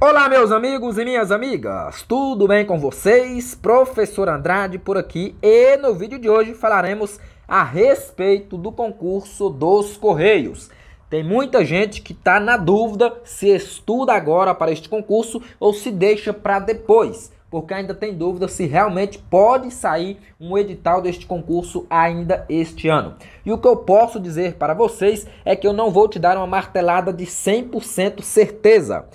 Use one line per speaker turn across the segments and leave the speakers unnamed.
Olá, meus amigos e minhas amigas, tudo bem com vocês? Professor Andrade por aqui e no vídeo de hoje falaremos a respeito do concurso dos Correios. Tem muita gente que está na dúvida se estuda agora para este concurso ou se deixa para depois, porque ainda tem dúvida se realmente pode sair um edital deste concurso ainda este ano. E o que eu posso dizer para vocês é que eu não vou te dar uma martelada de 100% certeza.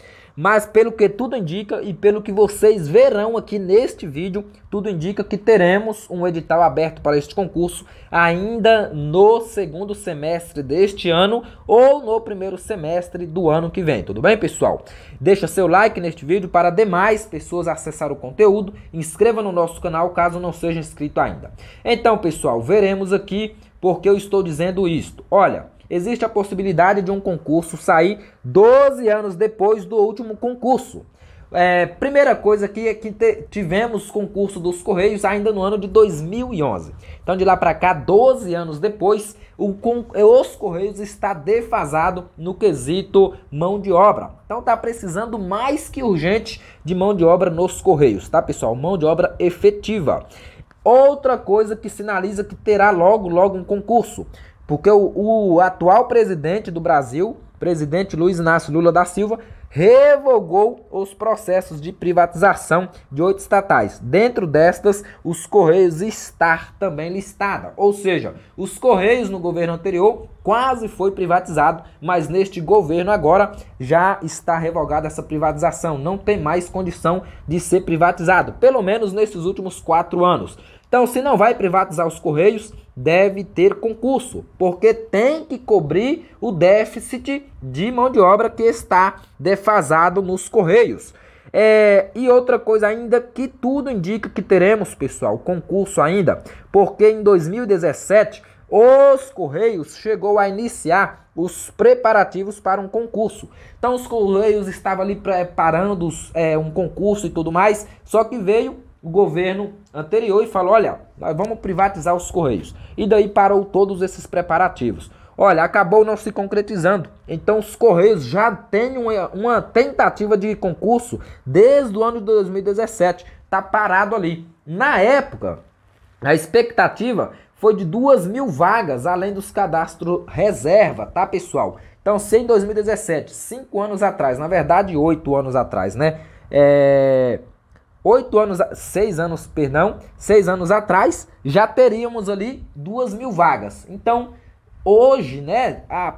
Mas pelo que tudo indica e pelo que vocês verão aqui neste vídeo, tudo indica que teremos um edital aberto para este concurso ainda no segundo semestre deste ano ou no primeiro semestre do ano que vem, tudo bem, pessoal? Deixa seu like neste vídeo para demais pessoas acessar o conteúdo, inscreva no nosso canal caso não seja inscrito ainda. Então, pessoal, veremos aqui porque eu estou dizendo isto. Olha, existe a possibilidade de um concurso sair 12 anos depois do último concurso. É, primeira coisa aqui é que tivemos concurso dos Correios ainda no ano de 2011. Então, de lá para cá, 12 anos depois, o, os Correios está defasado no quesito mão de obra. Então, está precisando mais que urgente de mão de obra nos Correios, tá, pessoal? Mão de obra efetiva. Outra coisa que sinaliza que terá logo, logo um concurso. Porque o, o atual presidente do Brasil, presidente Luiz Inácio Lula da Silva, revogou os processos de privatização de oito estatais. Dentro destas, os Correios está também listada. Ou seja, os Correios no governo anterior quase foi privatizado, mas neste governo agora já está revogada essa privatização. Não tem mais condição de ser privatizado, pelo menos nesses últimos quatro anos. Então, se não vai privatizar os Correios, deve ter concurso, porque tem que cobrir o déficit de mão de obra que está defasado nos Correios. É, e outra coisa ainda que tudo indica que teremos, pessoal, concurso ainda, porque em 2017 os Correios chegou a iniciar os preparativos para um concurso. Então os Correios estavam ali preparando é, um concurso e tudo mais, só que veio o governo anterior e falou: olha, nós vamos privatizar os Correios. E daí parou todos esses preparativos. Olha, acabou não se concretizando. Então os Correios já têm uma, uma tentativa de concurso desde o ano de 2017. Está parado ali. Na época, a expectativa foi de 2 mil vagas, além dos cadastros reserva, tá, pessoal? Então, se em 2017, 5 anos atrás, na verdade, 8 anos atrás, né? É, oito anos, seis anos, perdão, seis anos atrás, já teríamos ali duas mil vagas. Então, hoje, né, a,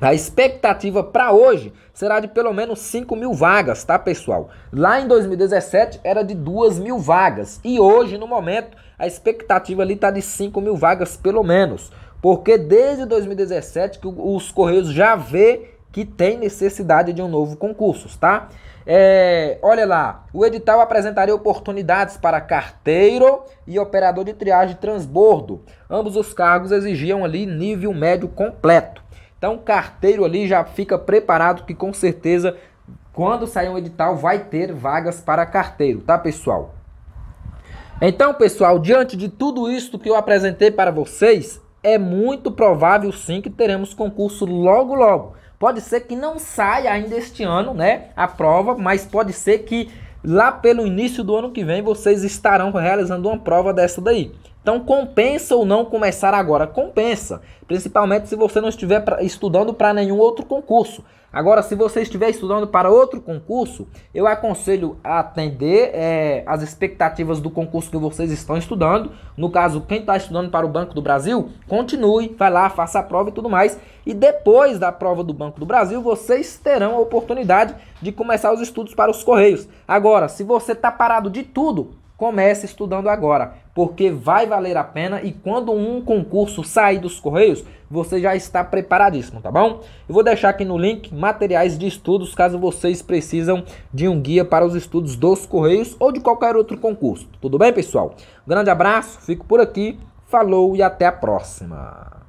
a expectativa para hoje será de pelo menos 5 mil vagas, tá, pessoal? Lá em 2017 era de duas mil vagas e hoje, no momento, a expectativa ali está de 5 mil vagas pelo menos. Porque desde 2017 que os Correios já vê que tem necessidade de um novo concurso, tá? É, olha lá, o edital apresentaria oportunidades para carteiro e operador de triagem transbordo. Ambos os cargos exigiam ali nível médio completo. Então, carteiro ali já fica preparado que com certeza quando sair um edital vai ter vagas para carteiro, tá, pessoal? Então, pessoal, diante de tudo isso que eu apresentei para vocês, é muito provável sim que teremos concurso logo logo. Pode ser que não saia ainda este ano, né? A prova, mas pode ser que lá pelo início do ano que vem vocês estarão realizando uma prova dessa daí. Então compensa ou não começar agora? Compensa, principalmente se você não estiver estudando para nenhum outro concurso. Agora, se você estiver estudando para outro concurso, eu aconselho a atender é, as expectativas do concurso que vocês estão estudando. No caso, quem está estudando para o Banco do Brasil, continue, vai lá, faça a prova e tudo mais. E depois da prova do Banco do Brasil, vocês terão a oportunidade de começar os estudos para os Correios. Agora, se você está parado de tudo, comece estudando agora porque vai valer a pena e quando um concurso sair dos correios, você já está preparadíssimo, tá bom? Eu vou deixar aqui no link materiais de estudos caso vocês precisam de um guia para os estudos dos correios ou de qualquer outro concurso. Tudo bem, pessoal? grande abraço, fico por aqui. Falou e até a próxima.